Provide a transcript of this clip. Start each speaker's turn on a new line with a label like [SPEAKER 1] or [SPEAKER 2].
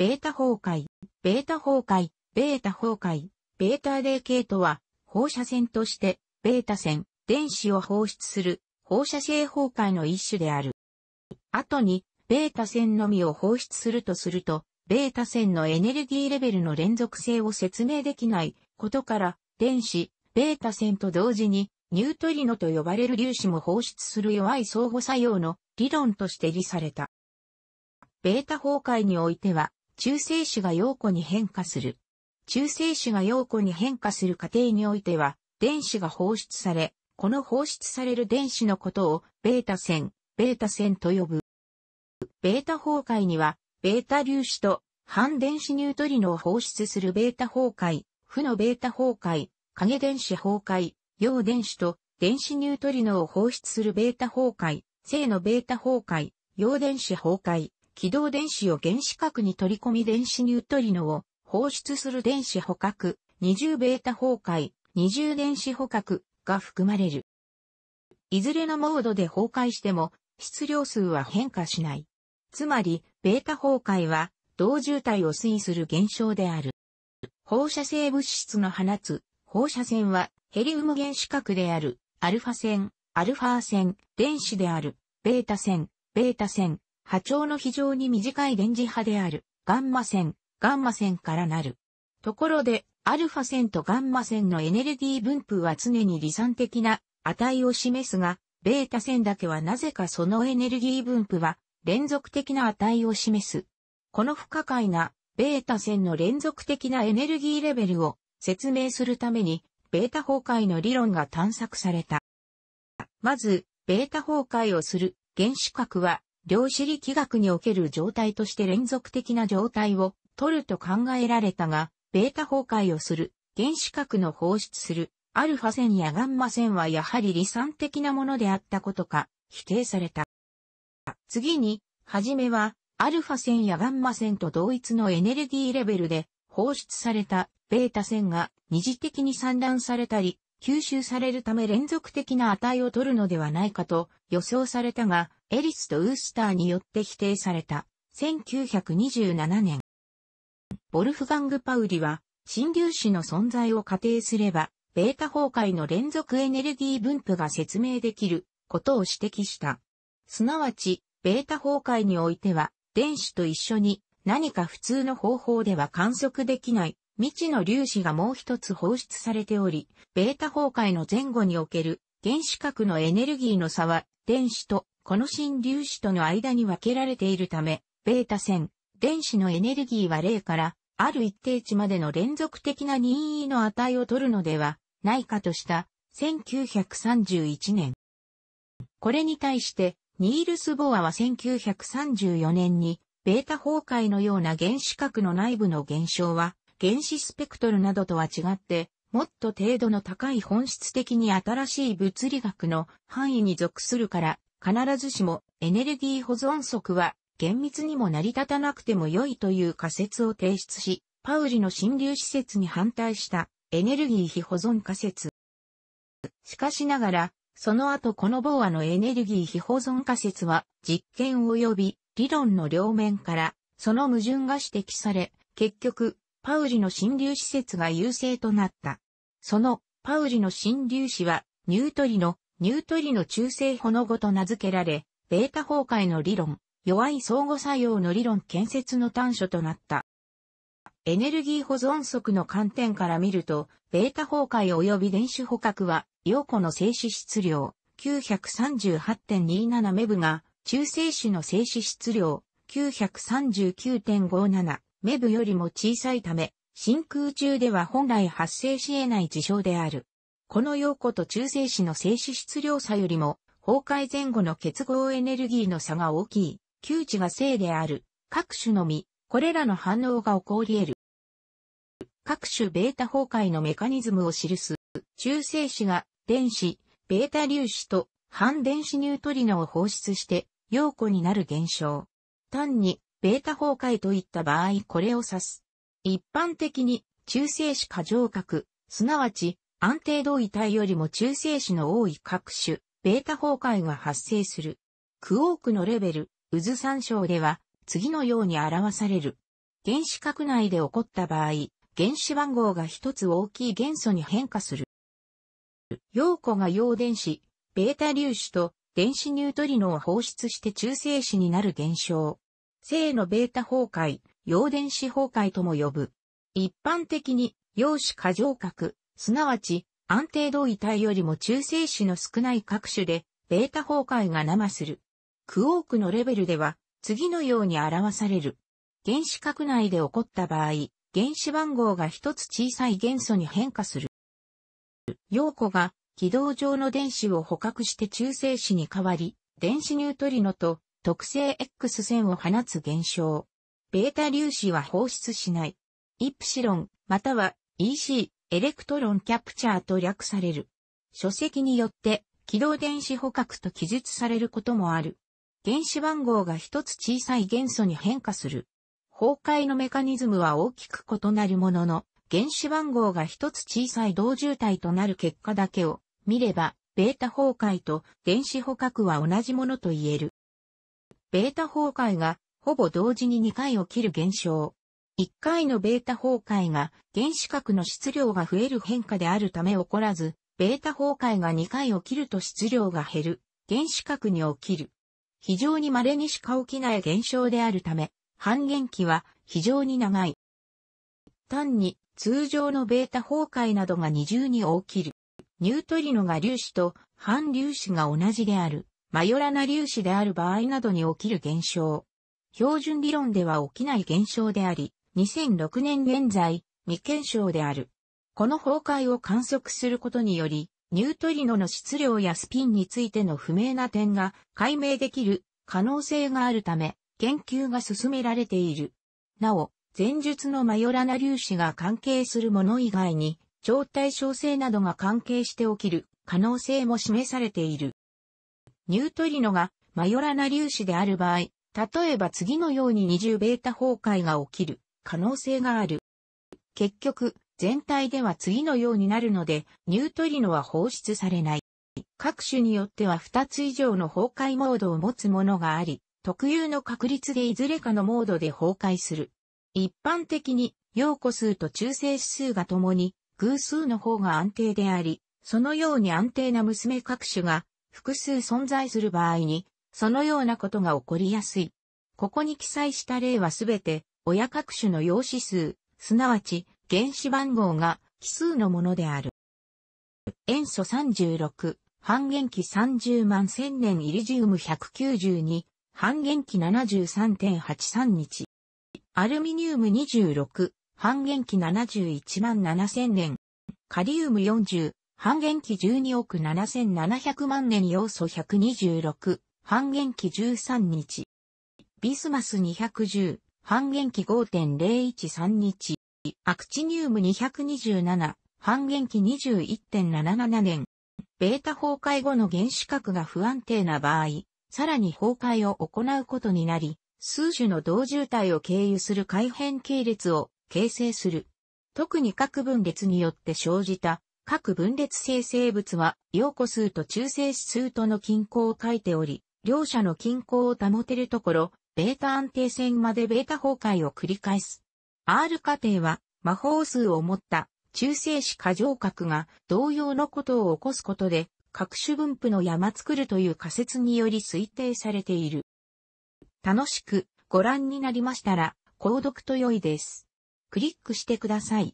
[SPEAKER 1] ベータ崩壊、ベータ崩壊、ベータ崩壊、ベータ霊系とは、放射線として、ベータ線、電子を放出する、放射性崩壊の一種である。後に、ベータ線のみを放出するとすると、ベータ線のエネルギーレベルの連続性を説明できないことから、電子、ベータ線と同時に、ニュートリノと呼ばれる粒子も放出する弱い相互作用の理論として理された。ベータ崩壊においては、中性子が陽子に変化する。中性子が陽子に変化する過程においては、電子が放出され、この放出される電子のことを、ベータ線、ベータ線と呼ぶ。ベータ崩壊には、ベータ粒子と反電子ニュートリノを放出するベータ崩壊、負のベータ崩壊、影電子崩壊、陽電子と電子ニュートリノを放出するベータ崩壊、正のベータ崩壊、陽電子崩壊、軌道電子を原子核に取り込み電子ニュートリノを放出する電子捕獲、二重ベータ崩壊、二重電子捕獲が含まれる。いずれのモードで崩壊しても質量数は変化しない。つまり、ベータ崩壊は同渋滞を推移する現象である。放射性物質の放つ放射線はヘリウム原子核であるアルファ線、アルファ線、電子であるベータ線、ベータ線、波長の非常に短い電磁波である、ガンマ線、ガンマ線からなる。ところで、アルファ線とガンマ線のエネルギー分布は常に理算的な値を示すが、ベータ線だけはなぜかそのエネルギー分布は連続的な値を示す。この不可解なベータ線の連続的なエネルギーレベルを説明するために、ベータ崩壊の理論が探索された。まず、ベータ崩壊をする原子核は量子力学における状態として連続的な状態を取ると考えられたが、ベータ崩壊をする、原子核の放出する、アルファ線やガンマ線はやはり理算的なものであったことか、否定された。次に、はじめは、アルファ線やガンマ線と同一のエネルギーレベルで放出されたベータ線が二次的に散乱されたり、吸収されるため連続的な値を取るのではないかと予想されたが、エリスとウースターによって否定された。1927年。ボルフガング・パウリは、新粒子の存在を仮定すれば、ベータ崩壊の連続エネルギー分布が説明できることを指摘した。すなわち、ベータ崩壊においては、電子と一緒に何か普通の方法では観測できない未知の粒子がもう一つ放出されており、ベータ崩壊の前後における原子核のエネルギーの差は、電子とこの新粒子との間に分けられているため、ベータ線、電子のエネルギーは0から、ある一定値までの連続的な任意の値を取るのではないかとした1931年。これに対して、ニールス・ボアは1934年に、ベータ崩壊のような原子核の内部の現象は、原子スペクトルなどとは違って、もっと程度の高い本質的に新しい物理学の範囲に属するから、必ずしもエネルギー保存則は厳密にも成り立たなくても良いという仮説を提出し、パウリの新流施設に反対したエネルギー非保存仮説。しかしながら、その後このボーアのエネルギー非保存仮説は実験及び理論の両面からその矛盾が指摘され、結局パウリの新流施設が優勢となった。その、パウリの新流子は、ニュートリの、ニュートリの中性ほの語と名付けられ、ベータ崩壊の理論、弱い相互作用の理論建設の端緒となった。エネルギー保存則の観点から見ると、ベータ崩壊及び電子捕獲は、陽子の静止質量、938.27メブが、中性子の静止質量、939.57メブよりも小さいため、真空中では本来発生し得ない事象である。この陽子と中性子の静止質量差よりも、崩壊前後の結合エネルギーの差が大きい、窮地が正である、各種のみ、これらの反応が起こり得る。各種ベータ崩壊のメカニズムを記す、中性子が電子、ベータ粒子と反電子ニュートリノを放出して、陽子になる現象。単にベータ崩壊といった場合これを指す。一般的に中性子過剰核、すなわち安定同位体よりも中性子の多い各種、ベータ崩壊が発生する。クオークのレベル、渦参照では次のように表される。原子核内で起こった場合、原子番号が一つ大きい元素に変化する。陽子が陽電子、ベータ粒子と電子ニュートリノを放出して中性子になる現象。正のベータ崩壊、陽電子崩壊とも呼ぶ。一般的に、陽子過剰核、すなわち、安定同位体よりも中性子の少ない各種で、ベータ崩壊が生する。クオークのレベルでは、次のように表される。原子核内で起こった場合、原子番号が一つ小さい元素に変化する。陽子が軌道上の電子を捕獲して中性子に変わり、電子ニュートリノと特性 X 線を放つ現象。ベータ粒子は放出しない。イプシロン、または EC、エレクトロンキャプチャーと略される。書籍によって、軌道電子捕獲と記述されることもある。原子番号が一つ小さい元素に変化する。崩壊のメカニズムは大きく異なるものの、原子番号が一つ小さい同渋体となる結果だけを見れば、ベータ崩壊と原子捕獲は同じものと言える。ベータ崩壊がほぼ同時に2回起きる現象。1回のベータ崩壊が原子核の質量が増える変化であるため起こらず、ベータ崩壊が2回起きると質量が減る、原子核に起きる。非常に稀にしか起きない現象であるため、半減期は非常に長い。単に通常のベータ崩壊などが二重に起きる。ニュートリノが粒子と反粒子が同じである。マヨラナ粒子である場合などに起きる現象。標準理論では起きない現象であり、2006年現在、未検証である。この崩壊を観測することにより、ニュートリノの質量やスピンについての不明な点が解明できる可能性があるため、研究が進められている。なお、前述のマヨラナ粒子が関係するもの以外に、超対称性などが関係して起きる可能性も示されている。ニュートリノがマヨラな粒子である場合、例えば次のように二重ベータ崩壊が起きる可能性がある。結局、全体では次のようになるので、ニュートリノは放出されない。各種によっては2つ以上の崩壊モードを持つものがあり、特有の確率でいずれかのモードで崩壊する。一般的に、陽個数と中性指数が共に、偶数の方が安定であり、そのように安定な娘各種が複数存在する場合に、そのようなことが起こりやすい。ここに記載した例はすべて、親各種の陽子数、すなわち原子番号が奇数のものである。塩素36、半減期30万1000年イリジウム192、半減期73.83日。アルミニウム26、半減期71万7000年。カリウム40、半減期12億7700万年要素126、半減期13日。ビスマス210、半減期5.013日。アクチニウム227、半減期21.77年。ベータ崩壊後の原子核が不安定な場合、さらに崩壊を行うことになり、数種の同渋体を経由する改変系列を形成する。特に核分裂によって生じた各分裂性生物は、陽子数と中性子数との均衡を書いており、両者の均衡を保てるところ、ベータ安定線までベータ崩壊を繰り返す。R 過程は、魔法数を持った中性子過剰核が同様のことを起こすことで、各種分布の山作るという仮説により推定されている。楽しくご覧になりましたら、購読と良いです。クリックしてください。